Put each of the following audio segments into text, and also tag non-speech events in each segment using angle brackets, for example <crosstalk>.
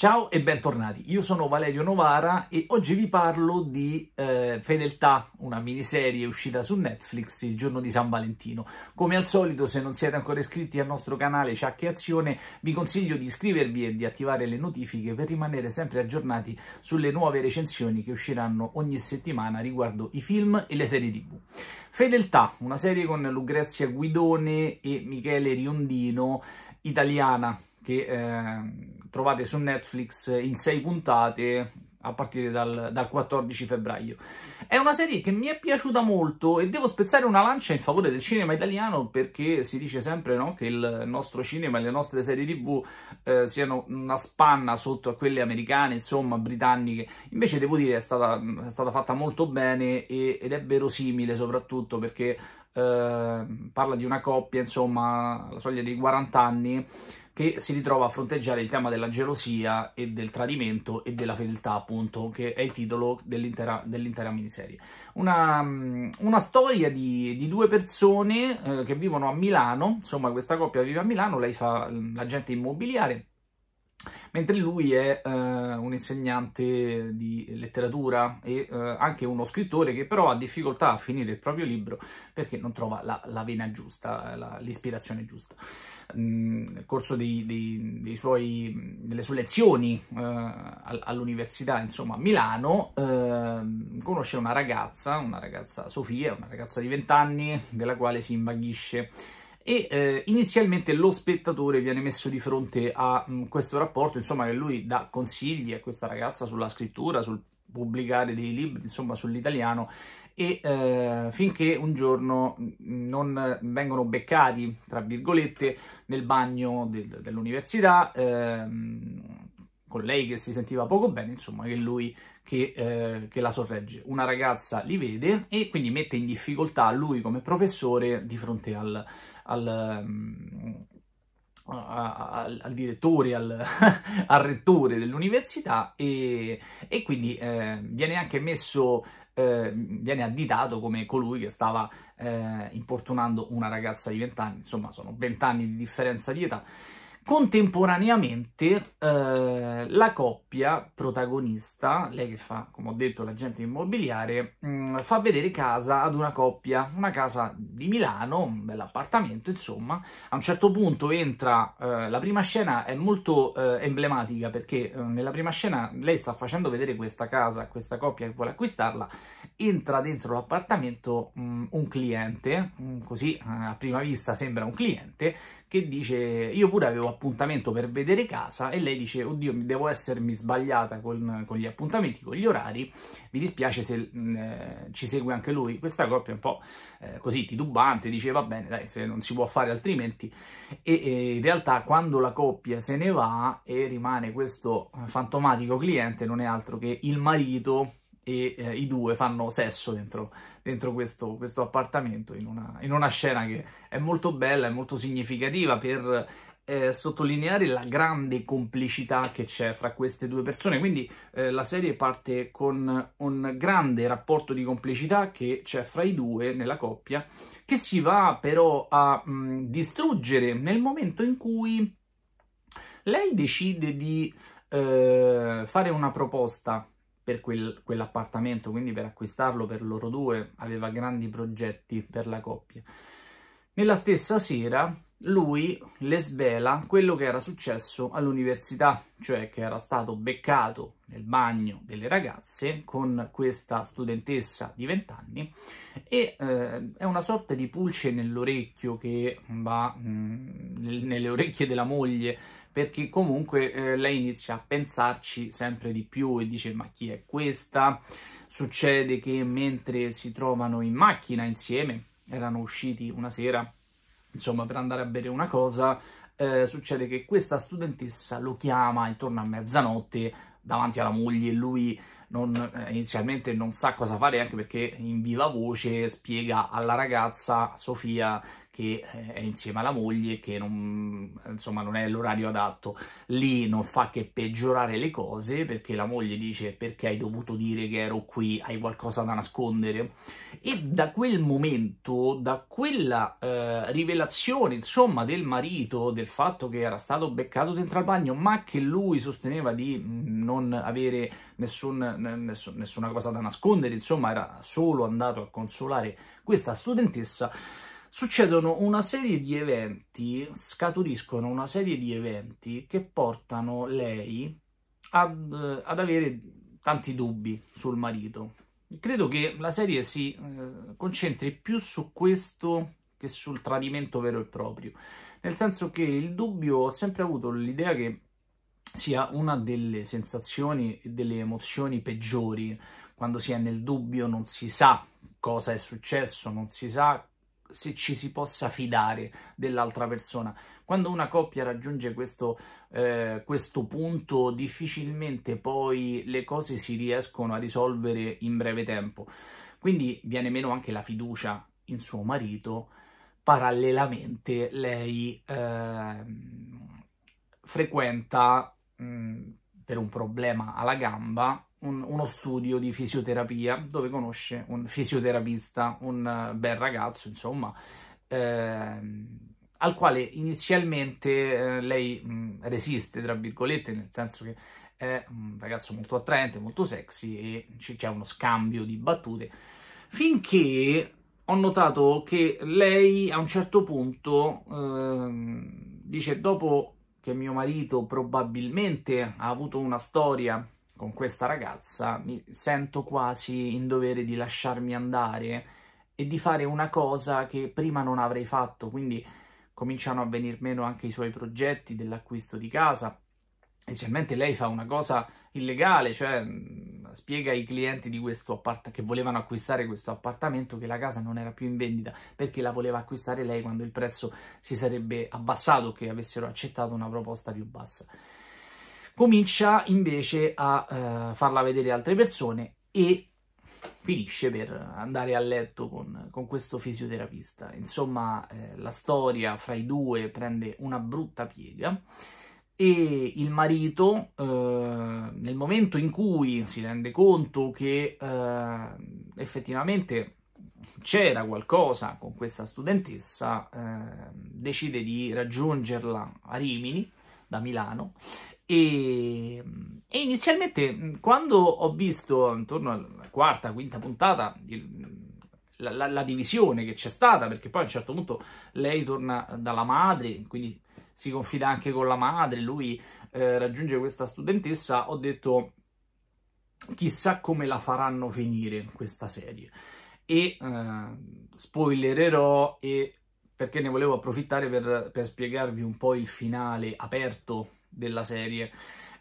Ciao e bentornati, io sono Valerio Novara e oggi vi parlo di eh, Fedeltà, una miniserie uscita su Netflix il giorno di San Valentino. Come al solito, se non siete ancora iscritti al nostro canale Ciacche Azione, vi consiglio di iscrivervi e di attivare le notifiche per rimanere sempre aggiornati sulle nuove recensioni che usciranno ogni settimana riguardo i film e le serie tv. Fedeltà, una serie con Lucrezia Guidone e Michele Riondino, italiana, che eh, trovate su Netflix in sei puntate a partire dal, dal, 14 febbraio. È una serie che mi è piaciuta molto e devo spezzare una lancia in favore del cinema italiano perché si dice sempre no, che il nostro cinema e le nostre serie tv eh, siano una spanna sotto a quelle americane, insomma, britanniche. Invece devo dire è stata, è stata fatta molto bene e, ed è verosimile soprattutto perché eh, parla di una coppia, insomma, alla soglia dei 40 anni che si ritrova a fronteggiare il tema della gelosia e del tradimento e della fedeltà, appunto, che è il titolo dell'intera, dell'intera miniserie. Una, mm, una, storia di, di due persone eh, che vivono a Milano, insomma questa coppia vive a Milano, lei fa mm, l'agente immobiliare, mentre lui è eh, un insegnante di letteratura e eh, anche uno scrittore che però ha difficoltà a finire il proprio libro perché non trova la, la vena giusta, l'ispirazione giusta. Mm, nel corso dei, dei, suoi, delle sue lezioni eh, all'università, insomma, a Milano, eh, conosce una ragazza, una ragazza Sofia, una ragazza di 20 anni, della quale si invaghisce e eh, inizialmente lo spettatore viene messo di fronte a mh, mm, questo rapporto, insomma, che lui dà consigli a questa ragazza sulla scrittura, sul pubblicare dei libri, insomma, sull'italiano e eh, finché un giorno mm, non vengono beccati, tra virgolette, nel bagno del, dell'università, ehm, con lei che si sentiva poco bene, insomma, che lui che, eh, che, la sorregge. Una ragazza li vede e quindi mette in difficoltà lui come professore di fronte al, al, ehm, al, al direttore, al, <laughs> al, rettore dell'università e, e quindi eh, viene anche messo eh, viene additato come colui che stava eh, importunando una ragazza di 20 anni, insomma sono 20 anni di differenza di età. Contemporaneamente eh, la coppia protagonista, lei che fa, come ho detto, l'agente immobiliare, mh, mm, fa vedere casa ad una coppia, una casa di Milano, un bel appartamento, insomma. A un certo punto entra, eh, la prima scena è molto eh, emblematica perché eh, nella prima scena lei sta facendo vedere questa casa a questa coppia che vuole acquistarla, entra dentro l'appartamento mm, un cliente, mh, mm, così eh, a prima vista sembra un cliente, che dice io pure avevo appuntamento per vedere casa e lei dice oddio devo essermi sbagliata con, con gli appuntamenti, con gli orari, mi dispiace se mh, mm, eh, ci segue anche lui. Questa coppia è un po' eh, così titubante, dice va bene dai se non si può fare altrimenti e, e in realtà quando la coppia se ne va e rimane questo fantomatico cliente non è altro che il marito e eh, i due fanno sesso dentro, dentro questo, questo, appartamento in una, in una, scena che è molto bella, e molto significativa per eh, sottolineare la grande complicità che c'è fra queste due persone, quindi eh, la serie parte con un grande rapporto di complicità che c'è fra i due nella coppia, che si va però a mh, mm, distruggere nel momento in cui lei decide di eh, fare una proposta per quel, quell'appartamento, quindi per acquistarlo per loro due, aveva grandi progetti per la coppia. Nella stessa sera lui le svela quello che era successo all'università, cioè che era stato beccato nel bagno delle ragazze con questa studentessa di 20 anni e eh, è una sorta di pulce nell'orecchio che va mh, mm, nelle orecchie della moglie perché comunque eh, lei inizia a pensarci sempre di più e dice ma chi è questa? Succede che mentre si trovano in macchina insieme, erano usciti una sera insomma, per andare a bere una cosa, eh, succede che questa studentessa lo chiama intorno a mezzanotte davanti alla moglie e lui non, eh, inizialmente non sa cosa fare anche perché in viva voce spiega alla ragazza Sofia che eh, è insieme alla moglie, che non, insomma, non è l'orario adatto. Lì non fa che peggiorare le cose perché la moglie dice perché hai dovuto dire che ero qui, hai qualcosa da nascondere. E da quel momento, da quella eh, rivelazione, insomma, del marito, del fatto che era stato beccato dentro al bagno, ma che lui sosteneva di mm, non avere nessun, nessun, nessuna cosa da nascondere, insomma, era solo andato a consolare questa studentessa, succedono una serie di eventi, scaturiscono una serie di eventi che portano lei ad, ad avere tanti dubbi sul marito. Credo che la serie si eh, concentri più su questo che sul tradimento vero e proprio, nel senso che il dubbio ho sempre avuto l'idea che sia una delle sensazioni e delle emozioni peggiori quando si è nel dubbio, non si sa cosa è successo, non si sa se ci si possa fidare dell'altra persona. Quando una coppia raggiunge questo, eh, questo punto, difficilmente poi le cose si riescono a risolvere in breve tempo. Quindi viene meno anche la fiducia in suo marito. Parallelamente lei eh, frequenta mh, mm, per un problema alla gamba un, uno studio di fisioterapia dove conosce un fisioterapista, un eh, bel ragazzo, insomma, ehm, al quale inizialmente eh, lei mh, resiste, tra virgolette, nel senso che è un ragazzo molto attraente, molto sexy e c'è uno scambio di battute, finché ho notato che lei a un certo punto eh, dice dopo che mio marito probabilmente ha avuto una storia con questa ragazza mi sento quasi in dovere di lasciarmi andare e di fare una cosa che prima non avrei fatto, quindi cominciano a venir meno anche i suoi progetti dell'acquisto di casa. Inizialmente lei fa una cosa illegale, cioè mm, spiega ai clienti di questo che volevano acquistare questo appartamento che la casa non era più in vendita perché la voleva acquistare lei quando il prezzo si sarebbe abbassato, o che avessero accettato una proposta più bassa comincia invece a eh, farla vedere altre persone e finisce per andare a letto con, con questo fisioterapista. Insomma, eh, la storia fra i due prende una brutta piega e il marito, eh, nel momento in cui si rende conto che eh, effettivamente c'era qualcosa con questa studentessa, eh, decide di raggiungerla a Rimini, da Milano, e, e, inizialmente, quando ho visto intorno alla quarta, quinta puntata il, la, la, la, divisione che c'è stata, perché poi a un certo punto lei torna dalla madre, quindi si confida anche con la madre, lui eh, raggiunge questa studentessa, ho detto chissà come la faranno finire questa serie. E eh, spoilererò e perché ne volevo approfittare per, per spiegarvi un po' il finale aperto della serie.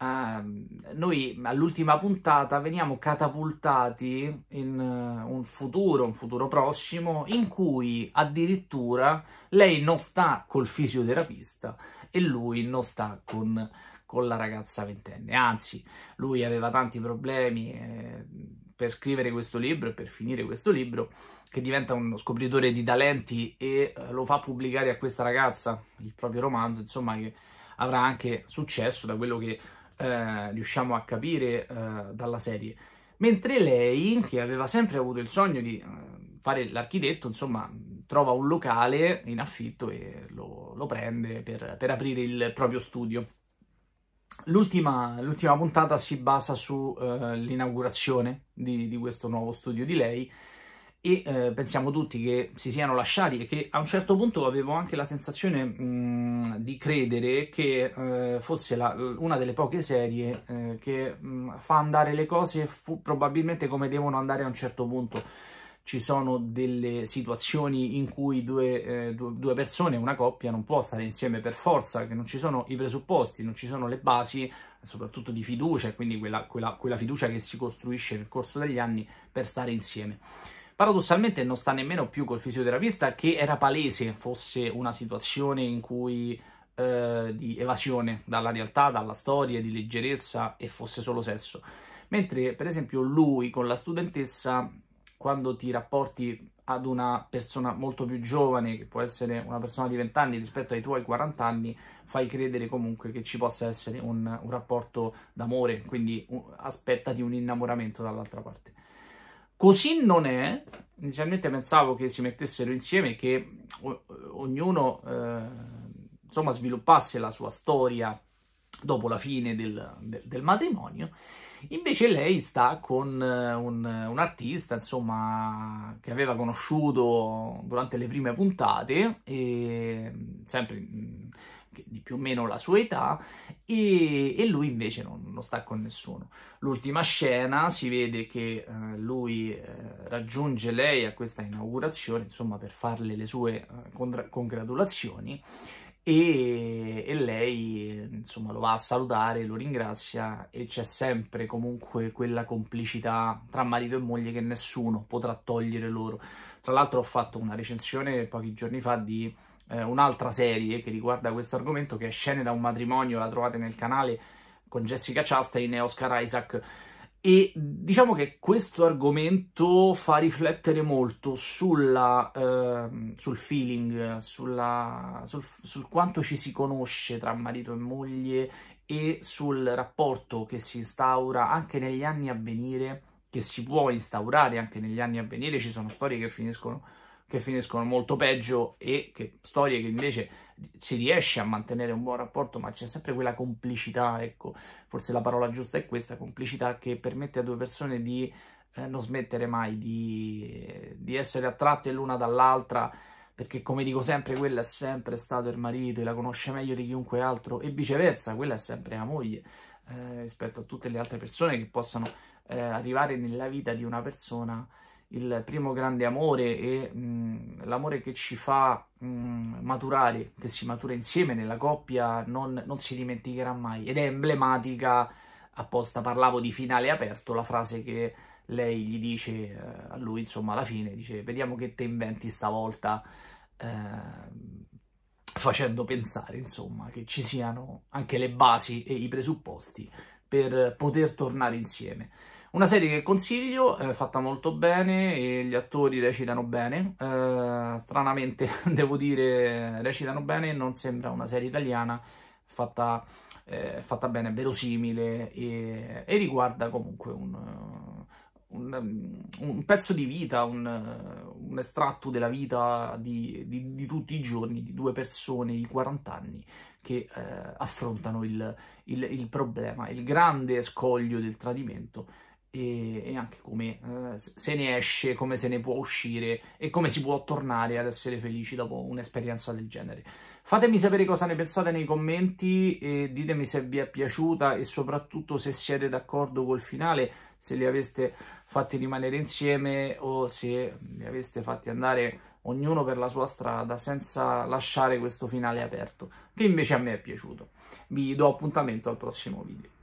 Uh, noi all'ultima puntata veniamo catapultati in uh, un futuro, un futuro prossimo, in cui addirittura lei non sta col fisioterapista e lui non sta con, con la ragazza ventenne. Anzi, lui aveva tanti problemi eh, per scrivere questo libro e per finire questo libro, che diventa uno scopritore di talenti e eh, lo fa pubblicare a questa ragazza il proprio romanzo, insomma, che avrà anche successo da quello che eh, riusciamo a capire eh, dalla serie. Mentre lei, che aveva sempre avuto il sogno di eh, fare l'architetto, insomma, trova un locale in affitto e lo, lo prende per, per aprire il proprio studio. L'ultima, puntata si basa sull'inaugurazione eh, uh, di, di, questo nuovo studio di lei e eh, pensiamo tutti che si siano lasciati e che a un certo punto avevo anche la sensazione mh, mm, di credere che eh, fosse la, una delle poche serie eh, che mh, mm, fa andare le cose fu, probabilmente come devono andare a un certo punto. Ci sono delle situazioni in cui due, eh, due, due persone, una coppia, non può stare insieme per forza, che non ci sono i presupposti, non ci sono le basi, soprattutto di fiducia, e quindi quella, quella, quella fiducia che si costruisce nel corso degli anni per stare insieme. Paradossalmente non sta nemmeno più col fisioterapista che era palese fosse una situazione in cui eh, di evasione dalla realtà, dalla storia, di leggerezza e fosse solo sesso. Mentre per esempio lui con la studentessa quando ti rapporti ad una persona molto più giovane, che può essere una persona di 20 anni rispetto ai tuoi 40 anni, fai credere comunque che ci possa essere un, un rapporto d'amore, quindi un, aspettati un innamoramento dall'altra parte. Così non è. Inizialmente pensavo che si mettessero insieme, che ognuno eh, insomma sviluppasse la sua storia dopo la fine del, del, del matrimonio. Invece lei sta con eh, un, un, artista, insomma, che aveva conosciuto durante le prime puntate, e sempre di più o meno la sua età e, e lui invece non, non, sta con nessuno. L'ultima scena si vede che eh, lui eh, raggiunge lei a questa inaugurazione, insomma per farle le sue eh, contra- congratulazioni e, e, lei insomma lo va a salutare, lo ringrazia e c'è sempre comunque quella complicità tra marito e moglie che nessuno potrà togliere loro. Tra l'altro ho fatto una recensione pochi giorni fa di eh, un'altra serie che riguarda questo argomento che è Scene da un matrimonio, la trovate nel canale con Jessica Chastain e Oscar Isaac. E diciamo che questo argomento fa riflettere molto sulla, eh, sul feeling, sulla, sul, sul, quanto ci si conosce tra marito e moglie e sul rapporto che si instaura anche negli anni a venire, che si può instaurare anche negli anni a venire. Ci sono storie che finiscono che finiscono molto peggio e che, storie che invece si riesce a mantenere un buon rapporto, ma c'è sempre quella complicità, ecco, forse la parola giusta è questa, complicità che permette a due persone di eh, non smettere mai, di, di essere attratte l'una dall'altra, perché come dico sempre, quella è sempre stato il marito e la conosce meglio di chiunque altro, e viceversa, quella è sempre la moglie, eh, rispetto a tutte le altre persone che possano eh, arrivare nella vita di una persona il primo grande amore e l'amore che ci fa mh, maturare, che si matura insieme nella coppia, non, non, si dimenticherà mai ed è emblematica apposta. Parlavo di finale aperto, la frase che lei gli dice eh, a lui, insomma, alla fine dice: Vediamo che te inventi stavolta. Eh, facendo pensare, insomma, che ci siano anche le basi e i presupposti per poter tornare insieme. Una serie che consiglio, eh, fatta molto bene e gli attori recitano bene, eh, stranamente <laughs> devo dire recitano bene, non sembra una serie italiana fatta, eh, fatta bene, verosimile e, e riguarda comunque un, eh, un, mm, un, pezzo di vita, un, un estratto della vita di, di, di, tutti i giorni di due persone di 40 anni che eh, affrontano il, il, il problema, il grande scoglio del tradimento e, e anche come eh, se ne esce, come se ne può uscire e come si può tornare ad essere felici dopo un'esperienza del genere. Fatemi sapere cosa ne pensate nei commenti e ditemi se vi è piaciuta e soprattutto se siete d'accordo col finale, se li aveste fatti rimanere insieme o se li aveste fatti andare ognuno per la sua strada senza lasciare questo finale aperto, che invece a me è piaciuto. Vi do appuntamento al prossimo video.